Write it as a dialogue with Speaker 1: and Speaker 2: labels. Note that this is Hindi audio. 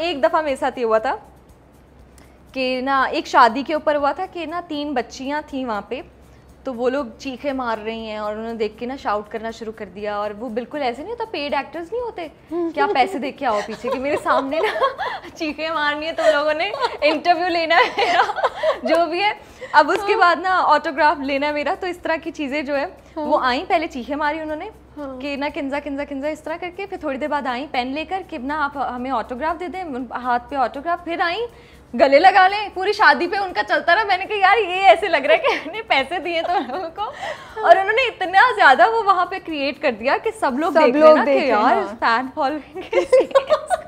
Speaker 1: एक दफ़ा मेरे साथ ये हुआ था कि ना एक शादी के ऊपर हुआ था कि ना तीन बच्चियां थी वहाँ पे तो वो लोग चीखे मार रही हैं और उन्होंने देख के ना शाउट करना शुरू कर दिया और वो बिल्कुल ऐसे नहीं होता पेड एक्टर्स नहीं होते क्या पैसे देख के आओ पीछे कि मेरे सामने ना चीखे मारनी है तुम तो लोगों ने इंटरव्यू लेना है मेरा जो भी है अब उसके हाँ। बाद ना ऑटोग्राफ लेना है मेरा तो इस तरह की चीज़ें जो है हाँ। वो आई पहले चीखे मारी उन्होंने हाँ। कि ना किंजा किंजा किंजा इस तरह करके फिर थोड़ी देर बाद आई पेन लेकर कि ना आप हमें ऑटोग्राफ दे दें हाथ पे ऑटोग्राफ फिर आई गले लगा लें पूरी शादी पे उनका चलता रहा मैंने कहा यार ये ऐसे लग रहा है कि हमने पैसे दिए तो लोगों को और उन्होंने इतना ज्यादा वो वहाँ पे क्रिएट कर
Speaker 2: दिया कि सब लोग सब देख लोग देख यार फैन फॉलोइंग